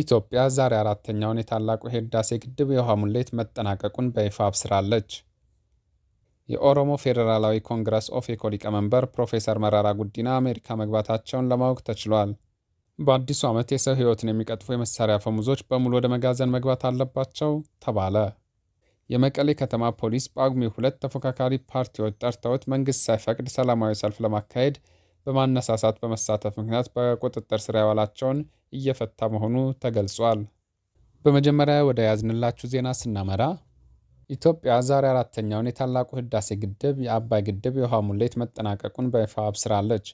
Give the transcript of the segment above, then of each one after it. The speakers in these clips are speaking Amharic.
ኢትዮጵያ ዛሬ አራተኛውን የታላቁ የህዳሴ ግድብ የውሃ ሙሌት መጠናቀቁን በይፋ አብስራለች። የኦሮሞ ፌዴራላዊ ኮንግረስ ኦፌኮ ሊቀመንበር ፕሮፌሰር መራራ ጉዲና አሜሪካ መግባታቸውን ለማወቅ ተችሏል። በአዲሱ ዓመት የሰው ሕይወትን የሚቀጥፉ የመሳሪያ ፈሙዞች በሙሉ ወደ መጋዘን መግባት አለባቸው ተባለ። የመቀሌ ከተማ ፖሊስ ጳጉሜ ሁለት ተፎካካሪ ፓርቲዎች ጠርተውት መንግሥት ሳይፈቅድ ሰላማዊ ሰልፍ ለማካሄድ በማነሳሳት በመሳተፍ ምክንያት በቁጥጥር ስር ያዋላቸውን እየፈታ መሆኑ ተገልጿል። በመጀመሪያ ወደ ያዝንላችሁ ዜና ስናመራ ኢትዮጵያ ዛሬ አራተኛውን የታላቁ ህዳሴ ግድብ የአባይ ግድብ የውሃ ሙሌት መጠናቀቁን በይፋ አብስራለች።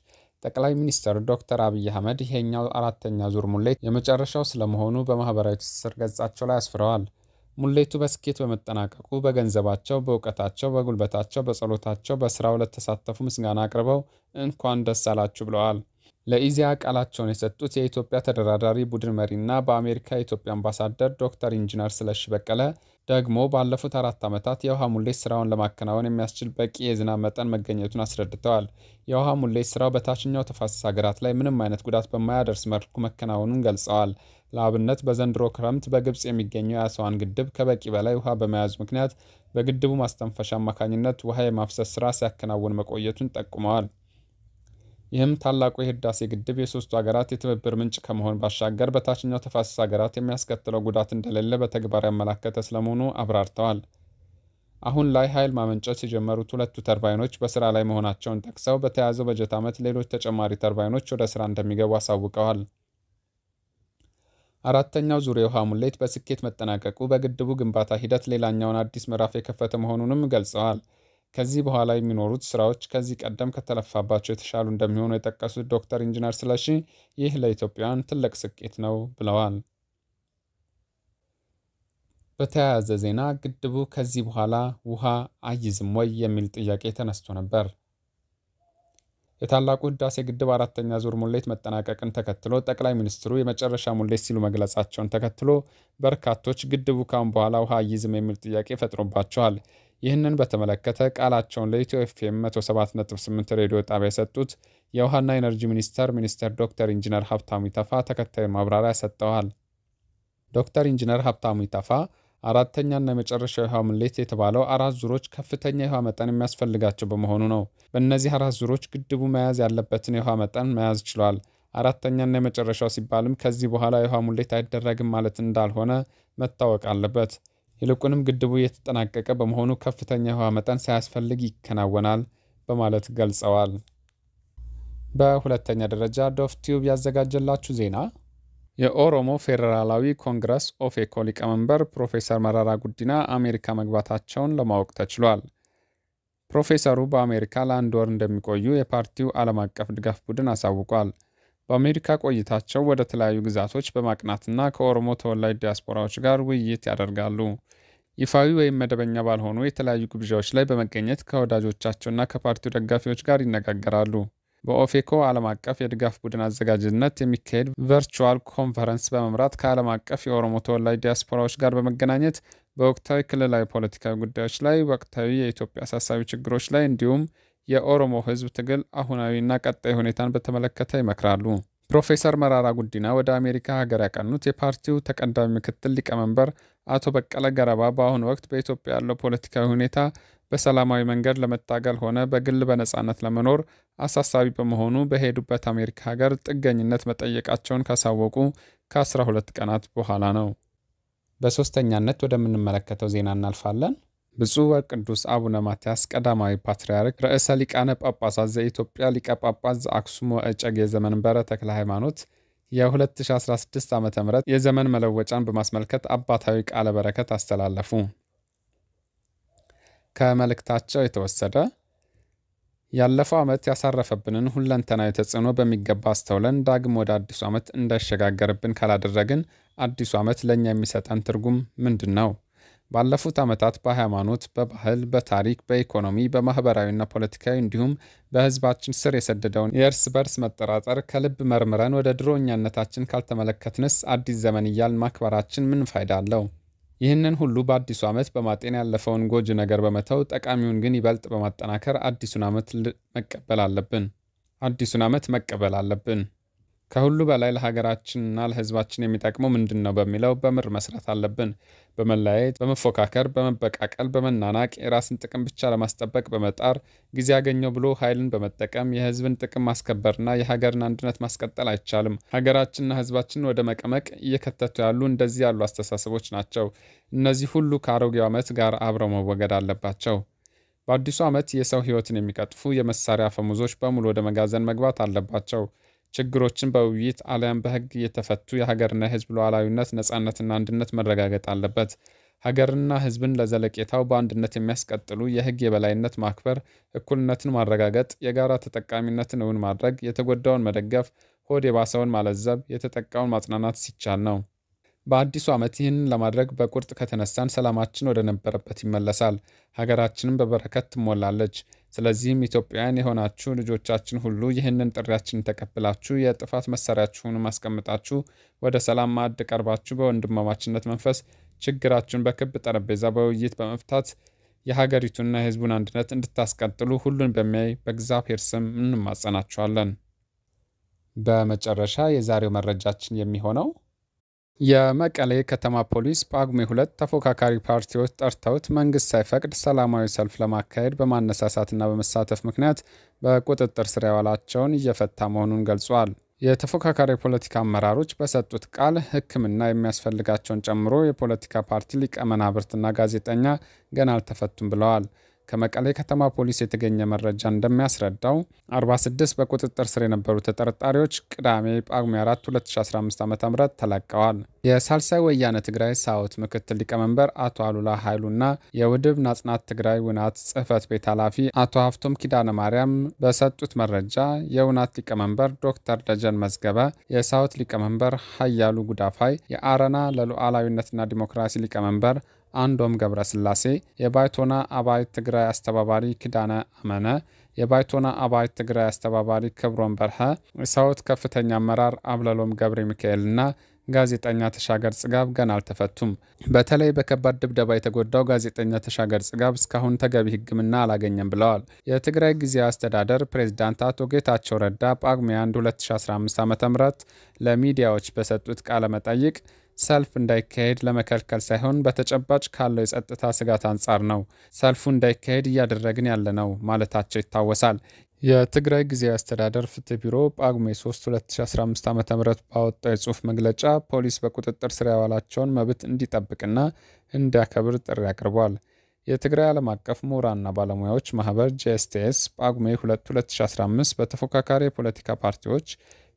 ጠቅላይ ሚኒስትር ዶክተር አብይ አህመድ ይሄኛው አራተኛ ዙር ሙሌት የመጨረሻው ስለመሆኑ በማህበራዊ ትስስር ገጻቸው ላይ አስፍረዋል። ሙሌቱ በስኬት በመጠናቀቁ በገንዘባቸው፣ በእውቀታቸው፣ በጉልበታቸው፣ በጸሎታቸው በስራው ለተሳተፉ ምስጋና አቅርበው እንኳን ደስ አላችሁ ብለዋል። ለኢዜአ ቃላቸውን የሰጡት የኢትዮጵያ ተደራዳሪ ቡድን መሪና በአሜሪካ የኢትዮጵያ አምባሳደር ዶክተር ኢንጂነር ስለሺ በቀለ ደግሞ ባለፉት አራት ዓመታት የውሃ ሙሌት ስራውን ለማከናወን የሚያስችል በቂ የዝናብ መጠን መገኘቱን አስረድተዋል። የውሃ ሙሌት ስራው በታችኛው ተፋሰስ ሀገራት ላይ ምንም አይነት ጉዳት በማያደርስ መልኩ መከናወኑን ገልጸዋል። ለአብነት በዘንድሮ ክረምት በግብፅ የሚገኘው የአስዋን ግድብ ከበቂ በላይ ውሃ በመያዙ ምክንያት በግድቡ ማስተንፈሻ አማካኝነት ውሃ የማፍሰስ ስራ ሲያከናውን መቆየቱን ጠቁመዋል። ይህም ታላቁ የህዳሴ ግድብ የሶስቱ ሀገራት የትብብር ምንጭ ከመሆን ባሻገር በታችኛው ተፋሰስ ሀገራት የሚያስከትለው ጉዳት እንደሌለ በተግባር ያመላከተ ስለመሆኑ አብራርተዋል። አሁን ላይ ኃይል ማመንጨት የጀመሩት ሁለቱ ተርባይኖች በስራ ላይ መሆናቸውን ጠቅሰው በተያዘው በጀት ዓመት ሌሎች ተጨማሪ ተርባይኖች ወደ ስራ እንደሚገቡ አሳውቀዋል። አራተኛው ዙር የውሃ ሙሌት በስኬት መጠናቀቁ በግድቡ ግንባታ ሂደት ሌላኛውን አዲስ ምዕራፍ የከፈተ መሆኑንም ገልጸዋል። ከዚህ በኋላ የሚኖሩት ስራዎች ከዚህ ቀደም ከተለፋባቸው የተሻሉ እንደሚሆኑ የጠቀሱት ዶክተር ኢንጂነር ስለሺ ይህ ለኢትዮጵያን ትልቅ ስኬት ነው ብለዋል። በተያያዘ ዜና ግድቡ ከዚህ በኋላ ውሃ አይዝም ወይ የሚል ጥያቄ ተነስቶ ነበር። የታላቁ ህዳሴ ግድብ አራተኛ ዙር ሙሌት መጠናቀቅን ተከትሎ ጠቅላይ ሚኒስትሩ የመጨረሻ ሙሌት ሲሉ መግለጻቸውን ተከትሎ በርካቶች ግድቡ ካሁን በኋላ ውሃ አይዝም የሚል ጥያቄ ፈጥሮባቸዋል። ይህንን በተመለከተ ቃላቸውን ለኢትዮ ኤፍኤም 107.8 ሬዲዮ ጣቢያ የሰጡት የውሃና ኤነርጂ ሚኒስቴር ሚኒስትር ዶክተር ኢንጂነር ሀብታሙ ኢተፋ ተከታዩን ማብራሪያ ሰጥተዋል። ዶክተር ኢንጂነር ሀብታሙ ኢተፋ አራተኛና የመጨረሻ የውሃ ሙሌት የተባለው አራት ዙሮች ከፍተኛ የውሃ መጠን የሚያስፈልጋቸው በመሆኑ ነው። በእነዚህ አራት ዙሮች ግድቡ መያዝ ያለበትን የውሃ መጠን መያዝ ችሏል። አራተኛና የመጨረሻው ሲባልም ከዚህ በኋላ የውሃ ሙሌት አይደረግም ማለት እንዳልሆነ መታወቅ አለበት። ይልቁንም ግድቡ እየተጠናቀቀ በመሆኑ ከፍተኛ የውሃ መጠን ሳያስፈልግ ይከናወናል በማለት ገልጸዋል። በሁለተኛ ደረጃ ዶፍ ቲዩብ ያዘጋጀላችሁ ዜና የኦሮሞ ፌዴራላዊ ኮንግረስ ኦፌኮ ሊቀመንበር ፕሮፌሰር መራራ ጉዲና አሜሪካ መግባታቸውን ለማወቅ ተችሏል። ፕሮፌሰሩ በአሜሪካ ለአንድ ወር እንደሚቆዩ የፓርቲው ዓለም አቀፍ ድጋፍ ቡድን አሳውቋል። በአሜሪካ ቆይታቸው ወደ ተለያዩ ግዛቶች በማቅናትና ከኦሮሞ ተወላጅ ዲያስፖራዎች ጋር ውይይት ያደርጋሉ። ይፋዊ ወይም መደበኛ ባልሆኑ የተለያዩ ግብዣዎች ላይ በመገኘት ከወዳጆቻቸውና ከፓርቲው ደጋፊዎች ጋር ይነጋገራሉ። በኦፌኮ ዓለም አቀፍ የድጋፍ ቡድን አዘጋጅነት የሚካሄድ ቨርቹዋል ኮንፈረንስ በመምራት ከዓለም አቀፍ የኦሮሞ ተወላጅ ዲያስፖራዎች ጋር በመገናኘት በወቅታዊ ክልላዊ ፖለቲካዊ ጉዳዮች ላይ፣ ወቅታዊ የኢትዮጵያ አሳሳቢ ችግሮች ላይ እንዲሁም የኦሮሞ ህዝብ ትግል አሁናዊና ቀጣይ ሁኔታን በተመለከተ ይመክራሉ። ፕሮፌሰር መራራ ጉዲና ወደ አሜሪካ ሀገር ያቀኑት የፓርቲው ተቀዳሚ ምክትል ሊቀመንበር አቶ በቀለ ገረባ በአሁኑ ወቅት በኢትዮጵያ ያለው ፖለቲካዊ ሁኔታ በሰላማዊ መንገድ ለመታገል ሆነ በግል በነፃነት ለመኖር አሳሳቢ በመሆኑ በሄዱበት አሜሪካ ሀገር ጥገኝነት መጠየቃቸውን ካሳወቁ ከ12 ቀናት በኋላ ነው። በሶስተኛነት ወደምንመለከተው ዜና እናልፋለን። ብፁዕ ወቅዱስ አቡነ ማትያስ ቀዳማዊ ፓትርያርክ ርዕሰ ሊቃነ ጳጳሳት ዘኢትዮጵያ ሊቀ ጳጳስ ዘአክሱም ወእጨጌ ዘመንበረ ተክለ ሃይማኖት የ2016 ዓ ም የዘመን መለወጫን በማስመልከት አባታዊ ቃለ በረከት አስተላለፉ። ከመልእክታቸው የተወሰደ ያለፈው ዓመት ያሳረፈብንን ሁለንተናዊ ተጽዕኖ በሚገባ አስተውለን ዳግም ወደ አዲሱ ዓመት እንዳይሸጋገርብን ካላደረግን አዲሱ ዓመት ለእኛ የሚሰጠን ትርጉም ምንድን ነው? ባለፉት ዓመታት በሃይማኖት፣ በባህል፣ በታሪክ፣ በኢኮኖሚ፣ በማኅበራዊና ፖለቲካዊ እንዲሁም በሕዝባችን ስር የሰደደውን የእርስ በርስ መጠራጠር ከልብ መርምረን ወደ ድሮኛነታችን ካልተመለከትንስ አዲስ ዘመን እያልን ማክበራችን ምን ፋይዳ አለው? ይህንን ሁሉ በአዲሱ ዓመት በማጤን ያለፈውን ጎጂ ነገር በመተው ጠቃሚውን ግን ይበልጥ በማጠናከር አዲሱን ዓመት መቀበል አለብን። አዲሱን ዓመት መቀበል አለብን። ከሁሉ በላይ ለሀገራችንና ለሕዝባችን የሚጠቅመው ምንድን ነው በሚለው በምር መስራት አለብን። በመለያየት፣ በመፎካከር፣ በመበቃቀል፣ በመናናቅ የራስን ጥቅም ብቻ ለማስጠበቅ በመጣር ጊዜ ያገኘው ብሎ ኃይልን በመጠቀም የሕዝብን ጥቅም ማስከበርና የሀገርን አንድነት ማስቀጠል አይቻልም። ሀገራችንና ሕዝባችን ወደ መቀመቅ እየከተቱ ያሉ እንደዚህ ያሉ አስተሳሰቦች ናቸው። እነዚህ ሁሉ ከአሮጌው ዓመት ጋር አብረው መወገድ አለባቸው። በአዲሱ ዓመት የሰው ሕይወትን የሚቀጥፉ የመሳሪያ አፈሙዞች በሙሉ ወደ መጋዘን መግባት አለባቸው። ችግሮችን በውይይት አሊያም በህግ እየተፈቱ የሀገርና የህዝብ ሉዓላዊነት ነፃነትና አንድነት መረጋገጥ አለበት። ሀገርና ህዝብን ለዘለቄታው በአንድነት የሚያስቀጥሉ የህግ የበላይነት ማክበር፣ እኩልነትን ማረጋገጥ፣ የጋራ ተጠቃሚነትን እውን ማድረግ፣ የተጎዳውን መደገፍ፣ ሆድ የባሰውን ማለዘብ፣ የተጠቃውን ማጽናናት ሲቻል ነው። በአዲሱ ዓመት ይህን ለማድረግ በቁርጥ ከተነሳን ሰላማችን ወደ ነበረበት ይመለሳል፣ ሀገራችንም በበረከት ትሞላለች። ስለዚህም ኢትዮጵያውያን የሆናችሁ ልጆቻችን ሁሉ ይህንን ጥሪያችንን ተቀብላችሁ የጥፋት መሳሪያችሁን ማስቀምጣችሁ ወደ ሰላም ማዕድ ቀርባችሁ በወንድማማችነት መንፈስ ችግራችሁን በክብ ጠረጴዛ በውይይት በመፍታት የሀገሪቱና የሕዝቡን አንድነት እንድታስቀጥሉ ሁሉን በሚያይ በእግዚአብሔር ስም እንማጸናችኋለን። በመጨረሻ የዛሬው መረጃችን የሚሆነው የመቀሌ ከተማ ፖሊስ ጳጉሜ ሁለት ተፎካካሪ ፓርቲዎች ጠርተውት መንግስት ሳይፈቅድ ሰላማዊ ሰልፍ ለማካሄድ በማነሳሳትና በመሳተፍ ምክንያት በቁጥጥር ስር ያዋላቸውን እየፈታ መሆኑን ገልጿል። የተፎካካሪ የፖለቲካ አመራሮች በሰጡት ቃል ሕክምና የሚያስፈልጋቸውን ጨምሮ የፖለቲካ ፓርቲ ሊቀመናብርትና ጋዜጠኛ ገና አልተፈቱም ብለዋል። ከመቀሌ ከተማ ፖሊስ የተገኘ መረጃ እንደሚያስረዳው 46 በቁጥጥር ስር የነበሩ ተጠርጣሪዎች ቅዳሜ ጳጉሜ 4 2015 ዓ ም ተለቀዋል። የሳልሳይ ወያነ ትግራይ ሳውት ምክትል ሊቀመንበር አቶ አሉላ ኃይሉና የውድብ ናጽናት ትግራይ ውናት ጽህፈት ቤት ኃላፊ አቶ ሀፍቶም ኪዳነ ማርያም በሰጡት መረጃ የውናት ሊቀመንበር ዶክተር ደጀን መዝገበ፣ የሳውት ሊቀመንበር ሀያሉ ጉዳፋይ፣ የአረና ለሉዓላዊነትና ዲሞክራሲ ሊቀመንበር አንዶም ገብረስላሴ፣ የባይቶና አባይት ትግራይ አስተባባሪ ክዳነ አመነ፣ የባይቶና አባይት ትግራይ አስተባባሪ ክብሮም በርሀ፣ የሳውት ከፍተኛ አመራር አብለሎም ገብረ ሚካኤልና ጋዜጠኛ ተሻገር ጽጋብ ገና አልተፈቱም። በተለይ በከባድ ድብደባ የተጎዳው ጋዜጠኛ ተሻገር ጽጋብ እስካሁን ተገቢ ሕክምና አላገኘም ብለዋል። የትግራይ ጊዜያዊ አስተዳደር ፕሬዚዳንት አቶ ጌታቸው ረዳ ጳጉሜ 1 2015 ዓ ም ለሚዲያዎች በሰጡት ቃለ መጠይቅ ሰልፍ እንዳይካሄድ ለመከልከል ሳይሆን በተጨባጭ ካለው የጸጥታ ስጋት አንጻር ነው ሰልፉ እንዳይካሄድ እያደረግን ያለ ነው ማለታቸው ይታወሳል። የትግራይ ጊዜያዊ አስተዳደር ፍትህ ቢሮ ጳጉሜ 3 2015 ዓ ም ባወጣው የጽሑፍ መግለጫ ፖሊስ በቁጥጥር ስር ያዋላቸውን መብት እንዲጠብቅና እንዲያከብር ጥሪ አቅርቧል። የትግራይ ዓለም አቀፍ ምሁራንና ባለሙያዎች ማህበር ጂኤስቲኤስ ጳጉሜ 2 2015 በተፎካካሪ የፖለቲካ ፓርቲዎች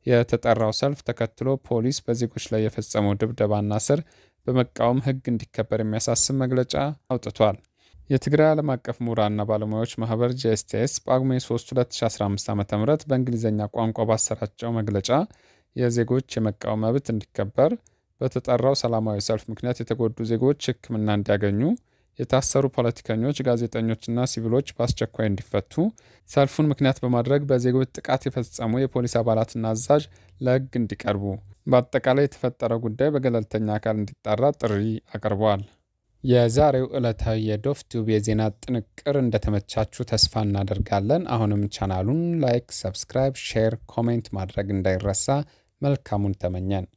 የተጠራው ሰልፍ ተከትሎ ፖሊስ በዜጎች ላይ የፈጸመው ድብደባና ስር በመቃወም ህግ እንዲከበር የሚያሳስብ መግለጫ አውጥቷል። የትግራይ ዓለም አቀፍ ምሁራንና ባለሙያዎች ማህበር ጂኤስቲኤስ በአጉሜ 3 2015 ዓ ም በእንግሊዝኛ ቋንቋ ባሰራጨው መግለጫ የዜጎች የመቃወም መብት እንዲከበር፣ በተጠራው ሰላማዊ ሰልፍ ምክንያት የተጎዱ ዜጎች ሕክምና እንዲያገኙ የታሰሩ ፖለቲከኞች፣ ጋዜጠኞችና ሲቪሎች በአስቸኳይ እንዲፈቱ፣ ሰልፉን ምክንያት በማድረግ በዜጎች ጥቃት የፈጸሙ የፖሊስ አባላትና አዛዥ ለህግ እንዲቀርቡ፣ በአጠቃላይ የተፈጠረ ጉዳይ በገለልተኛ አካል እንዲጣራ ጥሪ አቅርቧል። የዛሬው ዕለታዊ የዶፍ ቱብ የዜና ጥንቅር እንደተመቻችሁ ተስፋ እናደርጋለን። አሁንም ቻናሉን ላይክ፣ ሰብስክራይብ፣ ሼር፣ ኮሜንት ማድረግ እንዳይረሳ። መልካሙን ተመኘን።